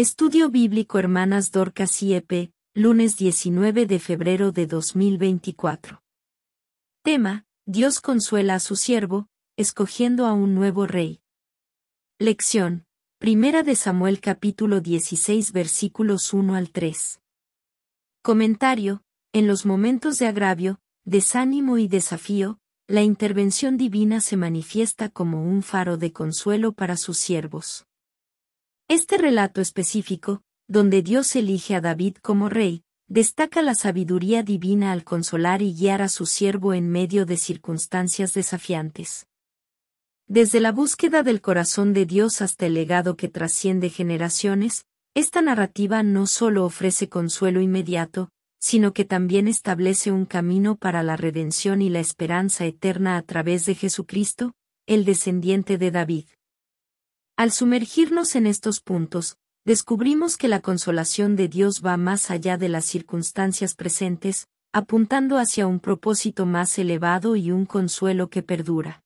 Estudio Bíblico Hermanas Dorcas y Epe, lunes 19 de febrero de 2024. Tema, Dios consuela a su siervo, escogiendo a un nuevo rey. Lección, Primera de Samuel capítulo 16 versículos 1 al 3. Comentario, en los momentos de agravio, desánimo y desafío, la intervención divina se manifiesta como un faro de consuelo para sus siervos. Este relato específico, donde Dios elige a David como rey, destaca la sabiduría divina al consolar y guiar a su siervo en medio de circunstancias desafiantes. Desde la búsqueda del corazón de Dios hasta el legado que trasciende generaciones, esta narrativa no solo ofrece consuelo inmediato, sino que también establece un camino para la redención y la esperanza eterna a través de Jesucristo, el descendiente de David. Al sumergirnos en estos puntos, descubrimos que la consolación de Dios va más allá de las circunstancias presentes, apuntando hacia un propósito más elevado y un consuelo que perdura.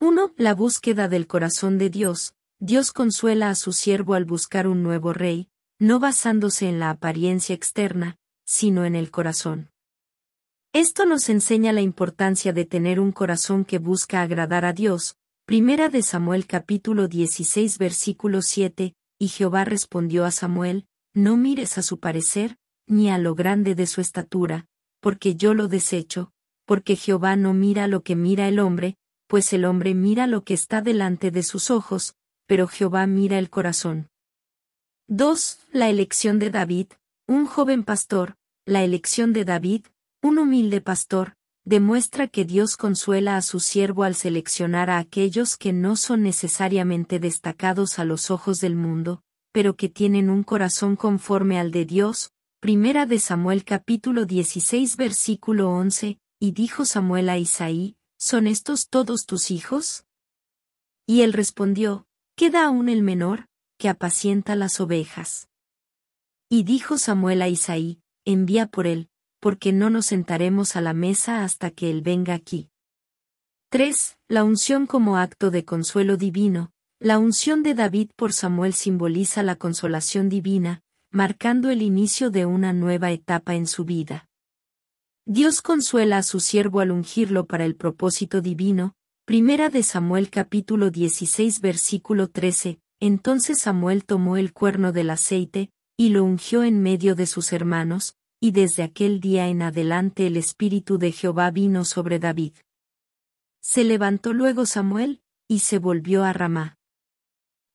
1. La búsqueda del corazón de Dios. Dios consuela a su siervo al buscar un nuevo rey, no basándose en la apariencia externa, sino en el corazón. Esto nos enseña la importancia de tener un corazón que busca agradar a Dios, Primera de Samuel capítulo 16 versículo 7, y Jehová respondió a Samuel, no mires a su parecer, ni a lo grande de su estatura, porque yo lo desecho, porque Jehová no mira lo que mira el hombre, pues el hombre mira lo que está delante de sus ojos, pero Jehová mira el corazón. 2. La elección de David, un joven pastor, la elección de David, un humilde pastor, demuestra que Dios consuela a su siervo al seleccionar a aquellos que no son necesariamente destacados a los ojos del mundo, pero que tienen un corazón conforme al de Dios. Primera de Samuel capítulo 16 versículo 11, y dijo Samuel a Isaí, ¿son estos todos tus hijos? Y él respondió, queda aún el menor, que apacienta las ovejas. Y dijo Samuel a Isaí, envía por él, porque no nos sentaremos a la mesa hasta que Él venga aquí. 3. La unción como acto de consuelo divino. La unción de David por Samuel simboliza la consolación divina, marcando el inicio de una nueva etapa en su vida. Dios consuela a su siervo al ungirlo para el propósito divino. Primera de Samuel capítulo 16 versículo 13. Entonces Samuel tomó el cuerno del aceite, y lo ungió en medio de sus hermanos, y desde aquel día en adelante el Espíritu de Jehová vino sobre David. Se levantó luego Samuel, y se volvió a Ramá.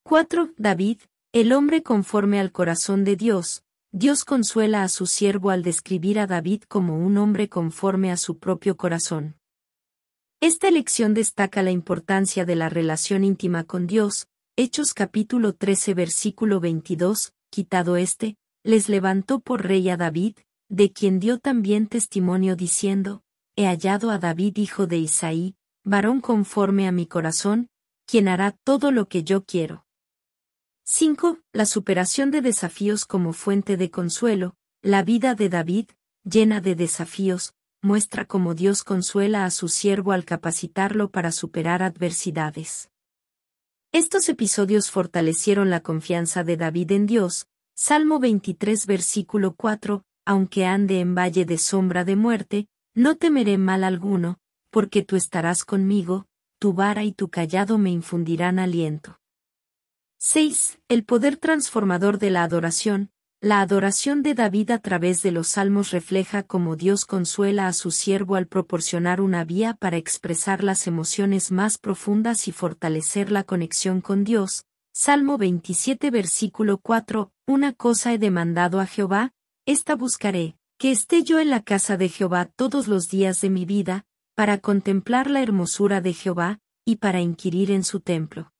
4. David, el hombre conforme al corazón de Dios, Dios consuela a su siervo al describir a David como un hombre conforme a su propio corazón. Esta lección destaca la importancia de la relación íntima con Dios, Hechos capítulo 13 versículo 22, quitado este, les levantó por rey a David, de quien dio también testimonio diciendo, He hallado a David hijo de Isaí, varón conforme a mi corazón, quien hará todo lo que yo quiero. 5. La superación de desafíos como fuente de consuelo, la vida de David, llena de desafíos, muestra cómo Dios consuela a su siervo al capacitarlo para superar adversidades. Estos episodios fortalecieron la confianza de David en Dios, Salmo 23 versículo 4, aunque ande en valle de sombra de muerte, no temeré mal alguno, porque tú estarás conmigo, tu vara y tu callado me infundirán aliento. 6. El poder transformador de la adoración. La adoración de David a través de los salmos refleja cómo Dios consuela a su siervo al proporcionar una vía para expresar las emociones más profundas y fortalecer la conexión con Dios. Salmo 27 versículo 4. Una cosa he demandado a Jehová, esta buscaré, que esté yo en la casa de Jehová todos los días de mi vida, para contemplar la hermosura de Jehová, y para inquirir en su templo.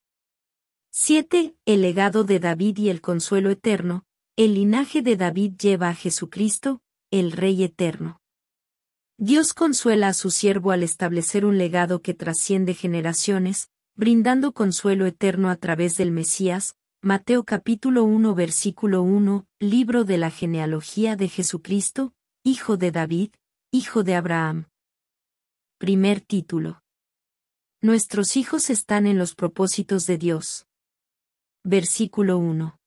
7. El legado de David y el consuelo eterno, el linaje de David lleva a Jesucristo, el Rey eterno. Dios consuela a su siervo al establecer un legado que trasciende generaciones, brindando consuelo eterno a través del Mesías, Mateo capítulo 1 versículo 1, libro de la genealogía de Jesucristo, hijo de David, hijo de Abraham. Primer título. Nuestros hijos están en los propósitos de Dios. Versículo 1.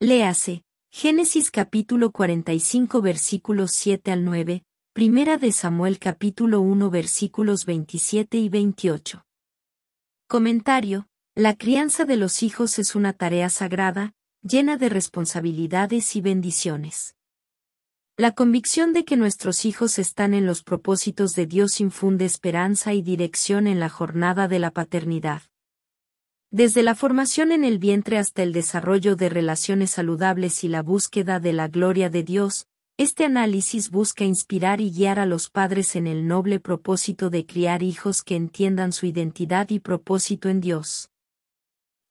Léase, Génesis capítulo 45 versículos 7 al 9, Primera de Samuel capítulo 1 versículos 27 y 28. Comentario, la crianza de los hijos es una tarea sagrada, llena de responsabilidades y bendiciones. La convicción de que nuestros hijos están en los propósitos de Dios infunde esperanza y dirección en la jornada de la paternidad. Desde la formación en el vientre hasta el desarrollo de relaciones saludables y la búsqueda de la gloria de Dios, este análisis busca inspirar y guiar a los padres en el noble propósito de criar hijos que entiendan su identidad y propósito en Dios.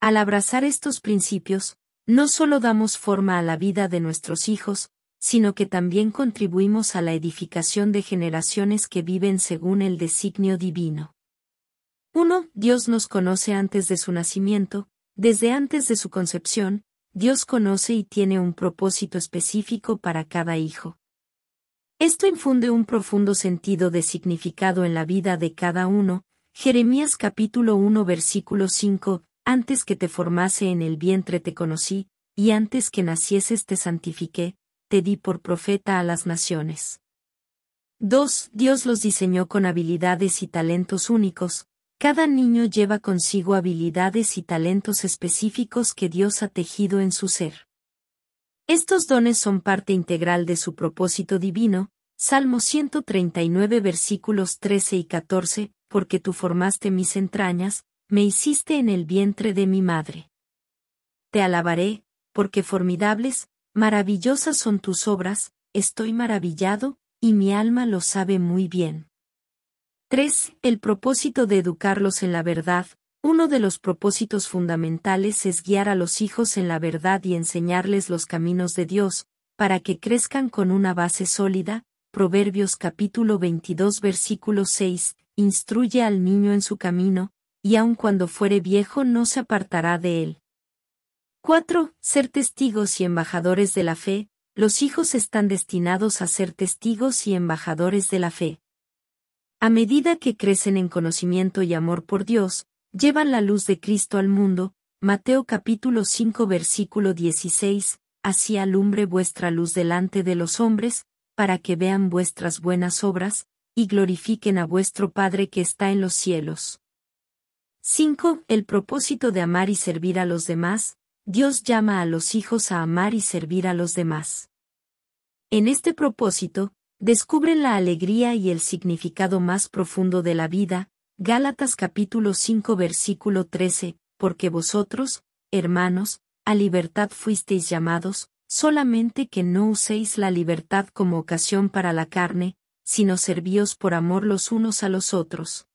Al abrazar estos principios, no solo damos forma a la vida de nuestros hijos, sino que también contribuimos a la edificación de generaciones que viven según el designio divino. 1. Dios nos conoce antes de su nacimiento, desde antes de su concepción, Dios conoce y tiene un propósito específico para cada hijo. Esto infunde un profundo sentido de significado en la vida de cada uno, Jeremías capítulo 1 versículo 5, antes que te formase en el vientre te conocí, y antes que nacieses te santifiqué, te di por profeta a las naciones. 2. Dios los diseñó con habilidades y talentos únicos, cada niño lleva consigo habilidades y talentos específicos que Dios ha tejido en su ser. Estos dones son parte integral de su propósito divino, Salmo 139 versículos 13 y 14, porque tú formaste mis entrañas, me hiciste en el vientre de mi madre. Te alabaré, porque formidables, maravillosas son tus obras, estoy maravillado, y mi alma lo sabe muy bien. 3. El propósito de educarlos en la verdad. Uno de los propósitos fundamentales es guiar a los hijos en la verdad y enseñarles los caminos de Dios, para que crezcan con una base sólida. Proverbios capítulo 22 versículo 6. Instruye al niño en su camino, y aun cuando fuere viejo no se apartará de él. 4. Ser testigos y embajadores de la fe. Los hijos están destinados a ser testigos y embajadores de la fe. A medida que crecen en conocimiento y amor por Dios, llevan la luz de Cristo al mundo. Mateo capítulo 5 versículo 16. Así alumbre vuestra luz delante de los hombres, para que vean vuestras buenas obras, y glorifiquen a vuestro Padre que está en los cielos. 5. El propósito de amar y servir a los demás. Dios llama a los hijos a amar y servir a los demás. En este propósito, descubren la alegría y el significado más profundo de la vida. Gálatas capítulo 5 versículo 13, porque vosotros, hermanos, a libertad fuisteis llamados, solamente que no uséis la libertad como ocasión para la carne, sino servíos por amor los unos a los otros.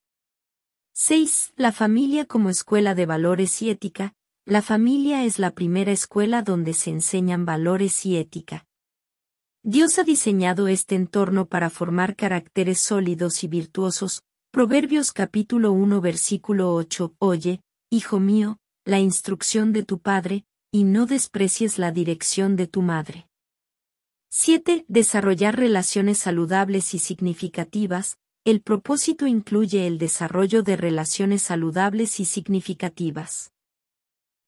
6. La familia como escuela de valores y ética. La familia es la primera escuela donde se enseñan valores y ética. Dios ha diseñado este entorno para formar caracteres sólidos y virtuosos. Proverbios capítulo 1 versículo 8. Oye, hijo mío, la instrucción de tu padre, y no desprecies la dirección de tu madre. 7. Desarrollar relaciones saludables y significativas. El propósito incluye el desarrollo de relaciones saludables y significativas.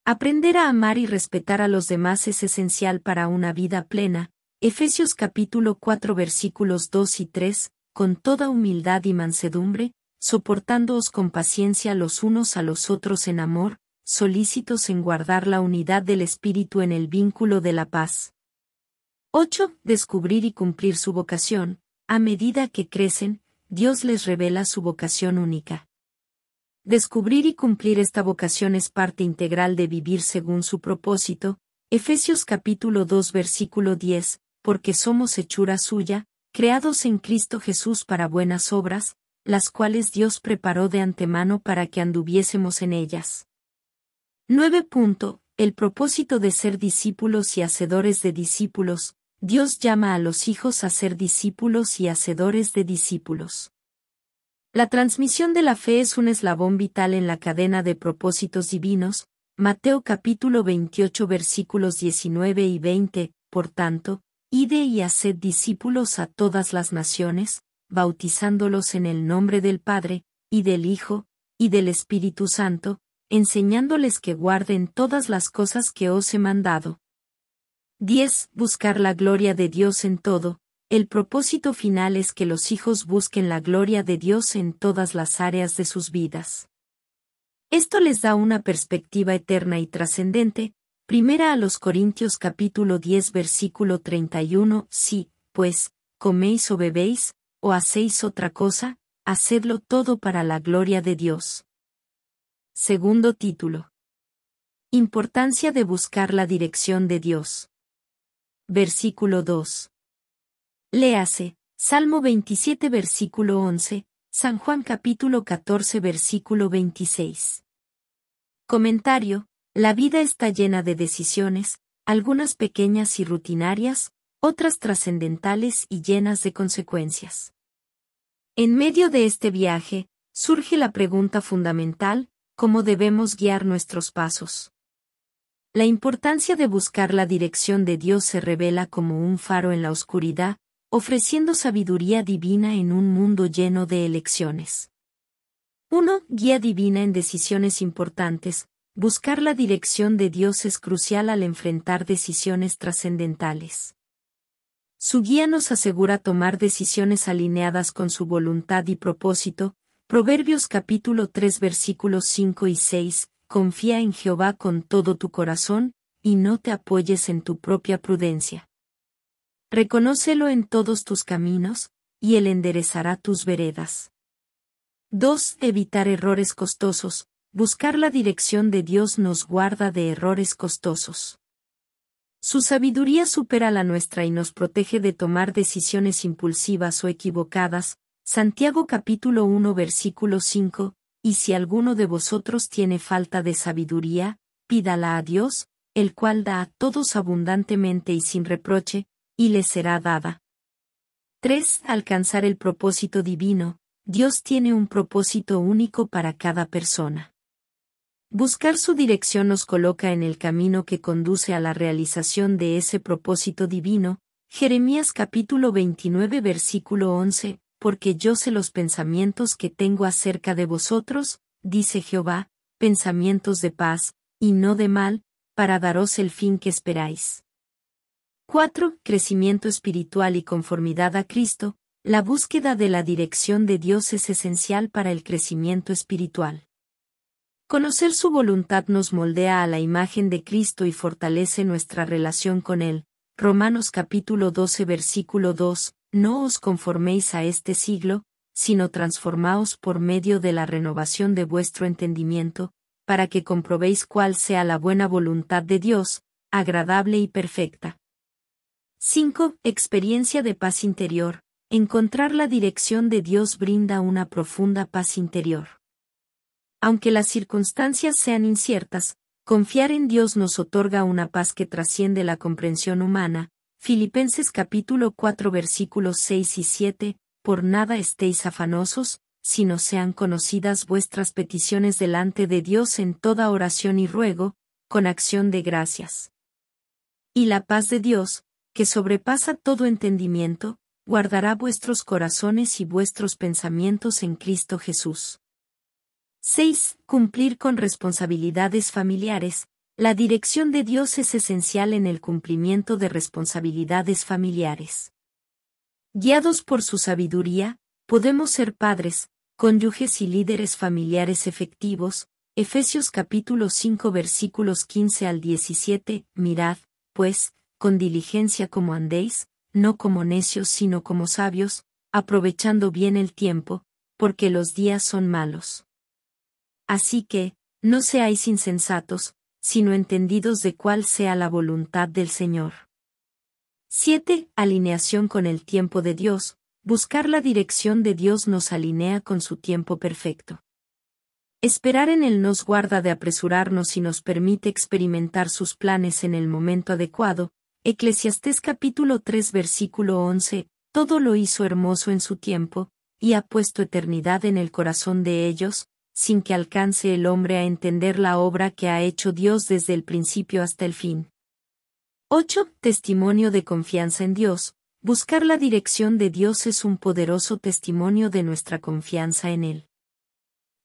Aprender a amar y respetar a los demás es esencial para una vida plena. Efesios capítulo 4 versículos 2 y 3, con toda humildad y mansedumbre, soportándoos con paciencia los unos a los otros en amor, solícitos en guardar la unidad del espíritu en el vínculo de la paz. 8. Descubrir y cumplir su vocación. A medida que crecen, Dios les revela su vocación única. Descubrir y cumplir esta vocación es parte integral de vivir según su propósito, Efesios capítulo 2 versículo 10, porque somos hechura suya, creados en Cristo Jesús para buenas obras, las cuales Dios preparó de antemano para que anduviésemos en ellas. 9. El propósito de ser discípulos y hacedores de discípulos, Dios llama a los hijos a ser discípulos y hacedores de discípulos. La transmisión de la fe es un eslabón vital en la cadena de propósitos divinos, Mateo capítulo 28 versículos 19 y 20, por tanto, ide y haced discípulos a todas las naciones, bautizándolos en el nombre del Padre, y del Hijo, y del Espíritu Santo, enseñándoles que guarden todas las cosas que os he mandado. 10. Buscar la gloria de Dios en todo. El propósito final es que los hijos busquen la gloria de Dios en todas las áreas de sus vidas. Esto les da una perspectiva eterna y trascendente. Primera a los Corintios capítulo 10 versículo 31. Sí, pues, coméis o bebéis, o hacéis otra cosa, hacedlo todo para la gloria de Dios. Segundo título. Importancia de buscar la dirección de Dios versículo 2. Léase, Salmo 27, versículo 11, San Juan capítulo 14, versículo 26. Comentario, la vida está llena de decisiones, algunas pequeñas y rutinarias, otras trascendentales y llenas de consecuencias. En medio de este viaje, surge la pregunta fundamental, ¿cómo debemos guiar nuestros pasos? La importancia de buscar la dirección de Dios se revela como un faro en la oscuridad, ofreciendo sabiduría divina en un mundo lleno de elecciones. 1. Guía divina en decisiones importantes. Buscar la dirección de Dios es crucial al enfrentar decisiones trascendentales. Su guía nos asegura tomar decisiones alineadas con su voluntad y propósito. Proverbios capítulo 3 versículos 5 y 6, Confía en Jehová con todo tu corazón, y no te apoyes en tu propia prudencia. Reconócelo en todos tus caminos, y él enderezará tus veredas. 2. Evitar errores costosos. Buscar la dirección de Dios nos guarda de errores costosos. Su sabiduría supera la nuestra y nos protege de tomar decisiones impulsivas o equivocadas. Santiago capítulo 1 versículo 5, y si alguno de vosotros tiene falta de sabiduría, pídala a Dios, el cual da a todos abundantemente y sin reproche, y le será dada. 3. Alcanzar el propósito divino, Dios tiene un propósito único para cada persona. Buscar su dirección nos coloca en el camino que conduce a la realización de ese propósito divino, Jeremías capítulo 29 versículo 11, porque yo sé los pensamientos que tengo acerca de vosotros, dice Jehová, pensamientos de paz, y no de mal, para daros el fin que esperáis. 4. Crecimiento espiritual y conformidad a Cristo. La búsqueda de la dirección de Dios es esencial para el crecimiento espiritual. Conocer su voluntad nos moldea a la imagen de Cristo y fortalece nuestra relación con Él. Romanos capítulo 12 versículo 2, no os conforméis a este siglo, sino transformaos por medio de la renovación de vuestro entendimiento, para que comprobéis cuál sea la buena voluntad de Dios, agradable y perfecta. 5. Experiencia de paz interior. Encontrar la dirección de Dios brinda una profunda paz interior. Aunque las circunstancias sean inciertas, confiar en Dios nos otorga una paz que trasciende la comprensión humana, Filipenses capítulo 4 versículos 6 y 7, Por nada estéis afanosos, sino sean conocidas vuestras peticiones delante de Dios en toda oración y ruego, con acción de gracias. Y la paz de Dios, que sobrepasa todo entendimiento, guardará vuestros corazones y vuestros pensamientos en Cristo Jesús. 6. Cumplir con responsabilidades familiares, la dirección de Dios es esencial en el cumplimiento de responsabilidades familiares. Guiados por su sabiduría, podemos ser padres, cónyuges y líderes familiares efectivos. Efesios capítulo 5 versículos 15 al 17, mirad, pues, con diligencia como andéis, no como necios sino como sabios, aprovechando bien el tiempo, porque los días son malos. Así que, no seáis insensatos, sino entendidos de cuál sea la voluntad del Señor. 7. Alineación con el tiempo de Dios. Buscar la dirección de Dios nos alinea con su tiempo perfecto. Esperar en Él nos guarda de apresurarnos y nos permite experimentar sus planes en el momento adecuado. Eclesiastés capítulo 3 versículo 11, todo lo hizo hermoso en su tiempo, y ha puesto eternidad en el corazón de ellos, sin que alcance el hombre a entender la obra que ha hecho Dios desde el principio hasta el fin. 8. Testimonio de confianza en Dios. Buscar la dirección de Dios es un poderoso testimonio de nuestra confianza en Él.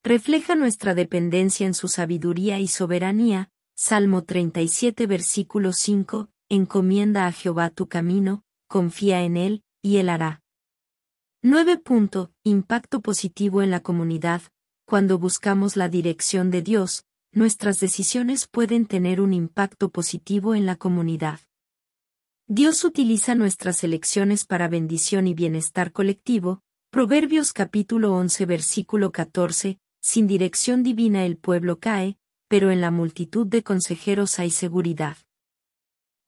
Refleja nuestra dependencia en su sabiduría y soberanía. Salmo 37 versículo 5. Encomienda a Jehová tu camino, confía en Él, y Él hará. 9. Impacto positivo en la comunidad cuando buscamos la dirección de Dios, nuestras decisiones pueden tener un impacto positivo en la comunidad. Dios utiliza nuestras elecciones para bendición y bienestar colectivo, Proverbios capítulo 11 versículo 14, sin dirección divina el pueblo cae, pero en la multitud de consejeros hay seguridad.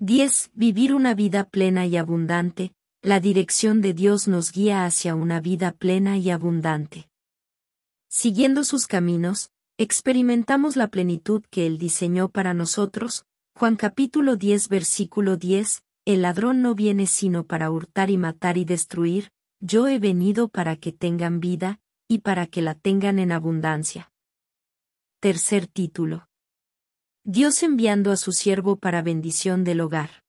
10. Vivir una vida plena y abundante, la dirección de Dios nos guía hacia una vida plena y abundante. Siguiendo sus caminos, experimentamos la plenitud que Él diseñó para nosotros, Juan capítulo 10 versículo 10, El ladrón no viene sino para hurtar y matar y destruir, yo he venido para que tengan vida, y para que la tengan en abundancia. Tercer título. Dios enviando a su siervo para bendición del hogar.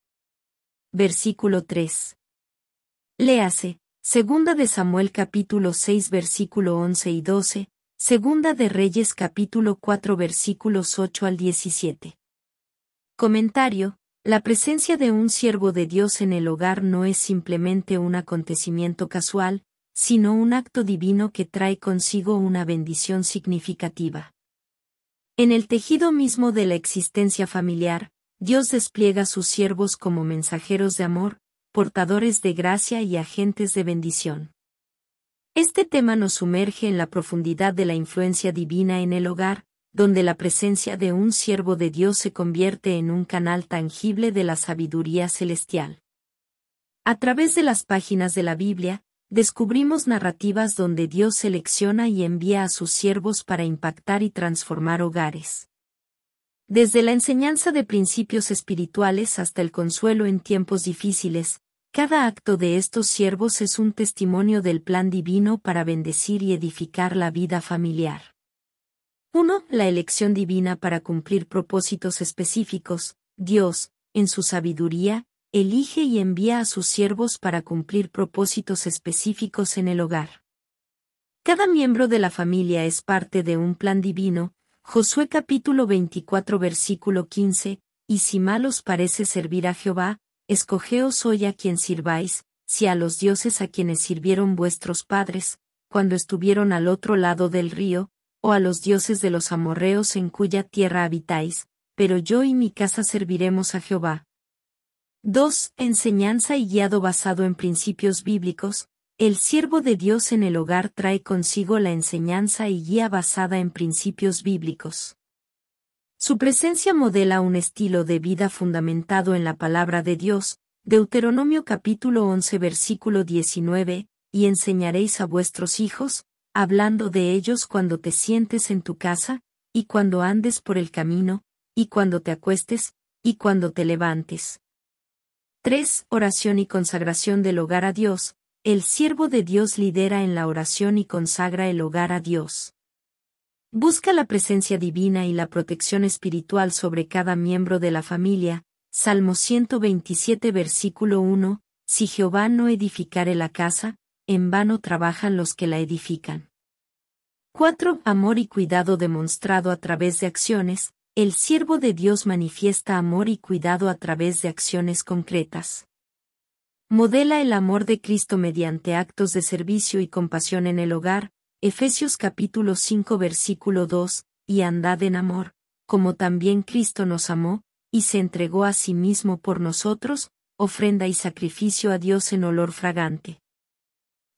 Versículo 3. Léase, segunda de Samuel capítulo 6 versículo 11 y 12, Segunda de Reyes capítulo 4 versículos 8 al 17. Comentario. La presencia de un siervo de Dios en el hogar no es simplemente un acontecimiento casual, sino un acto divino que trae consigo una bendición significativa. En el tejido mismo de la existencia familiar, Dios despliega sus siervos como mensajeros de amor, portadores de gracia y agentes de bendición. Este tema nos sumerge en la profundidad de la influencia divina en el hogar, donde la presencia de un siervo de Dios se convierte en un canal tangible de la sabiduría celestial. A través de las páginas de la Biblia, descubrimos narrativas donde Dios selecciona y envía a sus siervos para impactar y transformar hogares. Desde la enseñanza de principios espirituales hasta el consuelo en tiempos difíciles, cada acto de estos siervos es un testimonio del plan divino para bendecir y edificar la vida familiar. 1. La elección divina para cumplir propósitos específicos. Dios, en su sabiduría, elige y envía a sus siervos para cumplir propósitos específicos en el hogar. Cada miembro de la familia es parte de un plan divino, Josué capítulo 24 versículo 15, y si malos parece servir a Jehová, Escogeos hoy a quien sirváis, si a los dioses a quienes sirvieron vuestros padres, cuando estuvieron al otro lado del río, o a los dioses de los amorreos en cuya tierra habitáis, pero yo y mi casa serviremos a Jehová. 2. Enseñanza y guiado basado en principios bíblicos. El siervo de Dios en el hogar trae consigo la enseñanza y guía basada en principios bíblicos. Su presencia modela un estilo de vida fundamentado en la palabra de Dios, Deuteronomio capítulo 11 versículo 19, y enseñaréis a vuestros hijos, hablando de ellos cuando te sientes en tu casa, y cuando andes por el camino, y cuando te acuestes, y cuando te levantes. 3. Oración y consagración del hogar a Dios. El siervo de Dios lidera en la oración y consagra el hogar a Dios. Busca la presencia divina y la protección espiritual sobre cada miembro de la familia. Salmo 127 versículo 1. Si Jehová no edificare la casa, en vano trabajan los que la edifican. 4. Amor y cuidado demostrado a través de acciones. El siervo de Dios manifiesta amor y cuidado a través de acciones concretas. Modela el amor de Cristo mediante actos de servicio y compasión en el hogar, Efesios capítulo 5 versículo 2, y andad en amor, como también Cristo nos amó, y se entregó a sí mismo por nosotros, ofrenda y sacrificio a Dios en olor fragante.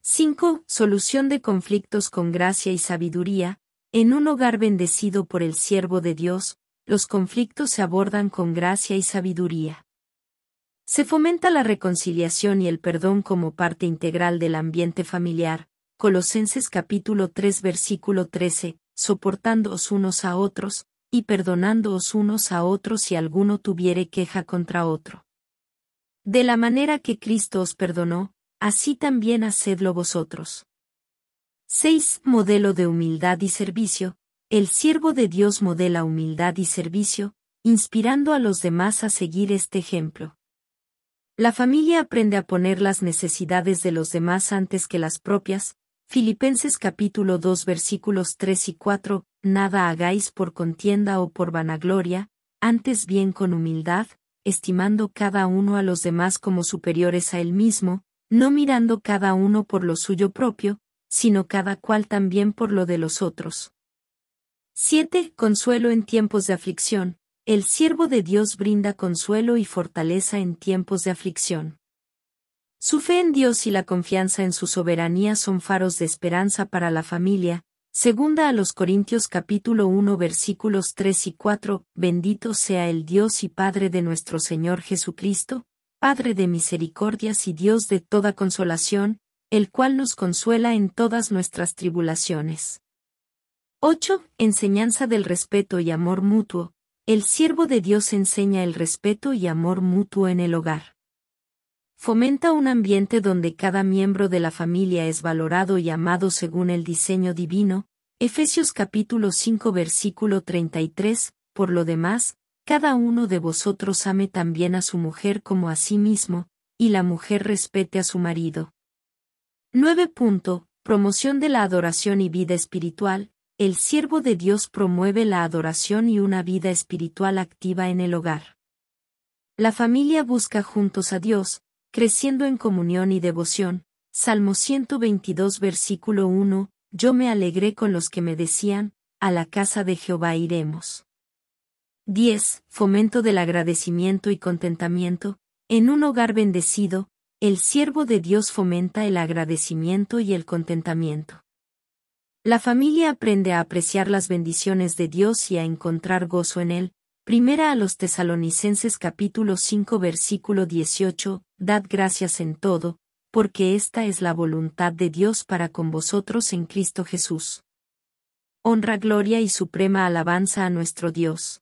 5. Solución de conflictos con gracia y sabiduría. En un hogar bendecido por el siervo de Dios, los conflictos se abordan con gracia y sabiduría. Se fomenta la reconciliación y el perdón como parte integral del ambiente familiar, Colosenses capítulo 3 versículo 13, soportándoos unos a otros, y perdonándoos unos a otros si alguno tuviere queja contra otro. De la manera que Cristo os perdonó, así también hacedlo vosotros. 6. Modelo de humildad y servicio. El siervo de Dios modela humildad y servicio, inspirando a los demás a seguir este ejemplo. La familia aprende a poner las necesidades de los demás antes que las propias, Filipenses capítulo 2 versículos 3 y 4, Nada hagáis por contienda o por vanagloria, antes bien con humildad, estimando cada uno a los demás como superiores a él mismo, no mirando cada uno por lo suyo propio, sino cada cual también por lo de los otros. 7. Consuelo en tiempos de aflicción. El siervo de Dios brinda consuelo y fortaleza en tiempos de aflicción. Su fe en Dios y la confianza en su soberanía son faros de esperanza para la familia. Segunda a los Corintios capítulo 1 versículos 3 y 4, Bendito sea el Dios y Padre de nuestro Señor Jesucristo, Padre de misericordias y Dios de toda consolación, el cual nos consuela en todas nuestras tribulaciones. 8. Enseñanza del respeto y amor mutuo. El siervo de Dios enseña el respeto y amor mutuo en el hogar fomenta un ambiente donde cada miembro de la familia es valorado y amado según el diseño divino, Efesios capítulo 5 versículo 33, por lo demás, cada uno de vosotros ame también a su mujer como a sí mismo, y la mujer respete a su marido. 9. Promoción de la adoración y vida espiritual. El siervo de Dios promueve la adoración y una vida espiritual activa en el hogar. La familia busca juntos a Dios, creciendo en comunión y devoción. Salmo 122 versículo 1, yo me alegré con los que me decían, a la casa de Jehová iremos. 10. Fomento del agradecimiento y contentamiento. En un hogar bendecido, el siervo de Dios fomenta el agradecimiento y el contentamiento. La familia aprende a apreciar las bendiciones de Dios y a encontrar gozo en él. Primera a los tesalonicenses capítulo 5 versículo 18, dad gracias en todo, porque esta es la voluntad de Dios para con vosotros en Cristo Jesús. Honra, gloria y suprema alabanza a nuestro Dios.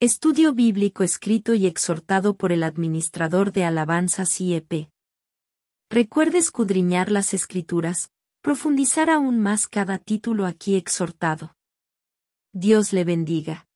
Estudio bíblico escrito y exhortado por el administrador de alabanzas IEP. Recuerde escudriñar las escrituras, profundizar aún más cada título aquí exhortado. Dios le bendiga.